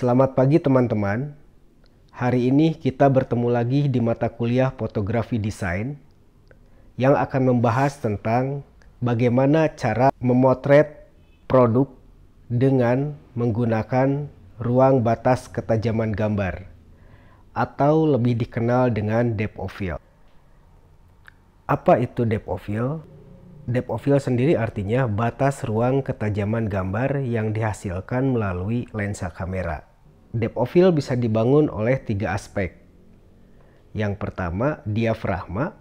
Selamat pagi teman-teman. Hari ini kita bertemu lagi di mata kuliah fotografi desain yang akan membahas tentang bagaimana cara memotret produk dengan menggunakan ruang batas ketajaman gambar atau lebih dikenal dengan depth of field. Apa itu depth of field? Depth of field sendiri artinya batas ruang ketajaman gambar yang dihasilkan melalui lensa kamera field bisa dibangun oleh tiga aspek. Yang pertama, diafragma.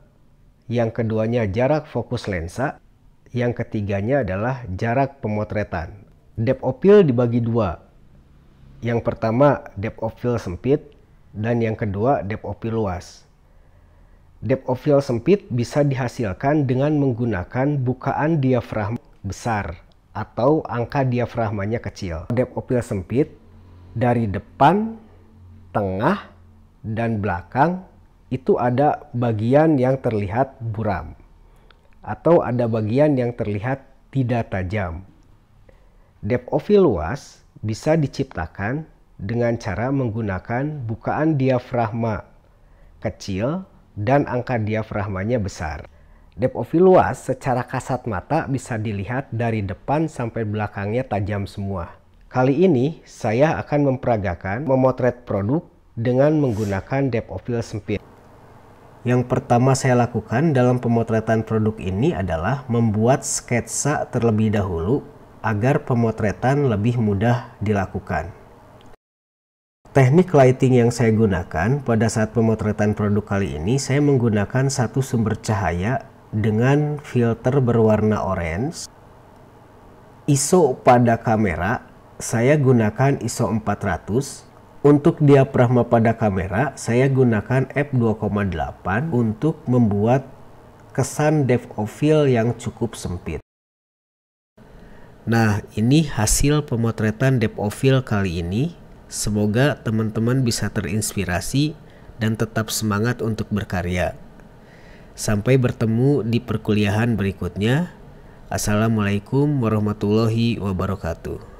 Yang keduanya, jarak fokus lensa. Yang ketiganya adalah jarak pemotretan. Depth of field dibagi dua. Yang pertama, depth of field sempit. Dan yang kedua, depth of field luas. Depth of field sempit bisa dihasilkan dengan menggunakan bukaan diafragma besar atau angka diafragmanya kecil. Depth of field sempit dari depan, tengah, dan belakang itu ada bagian yang terlihat buram atau ada bagian yang terlihat tidak tajam. Depth of field luas bisa diciptakan dengan cara menggunakan bukaan diafragma kecil dan angka diafragmanya besar. Depth of field luas secara kasat mata bisa dilihat dari depan sampai belakangnya tajam semua. Kali ini saya akan memperagakan memotret produk dengan menggunakan depth of field sempit. Yang pertama saya lakukan dalam pemotretan produk ini adalah membuat sketsa terlebih dahulu agar pemotretan lebih mudah dilakukan. Teknik lighting yang saya gunakan pada saat pemotretan produk kali ini saya menggunakan satu sumber cahaya dengan filter berwarna orange, ISO pada kamera saya gunakan ISO 400 untuk diafragma pada kamera, saya gunakan f2,8 untuk membuat kesan depth of field yang cukup sempit. Nah, ini hasil pemotretan depth of field kali ini. Semoga teman-teman bisa terinspirasi dan tetap semangat untuk berkarya. Sampai bertemu di perkuliahan berikutnya. Assalamualaikum warahmatullahi wabarakatuh.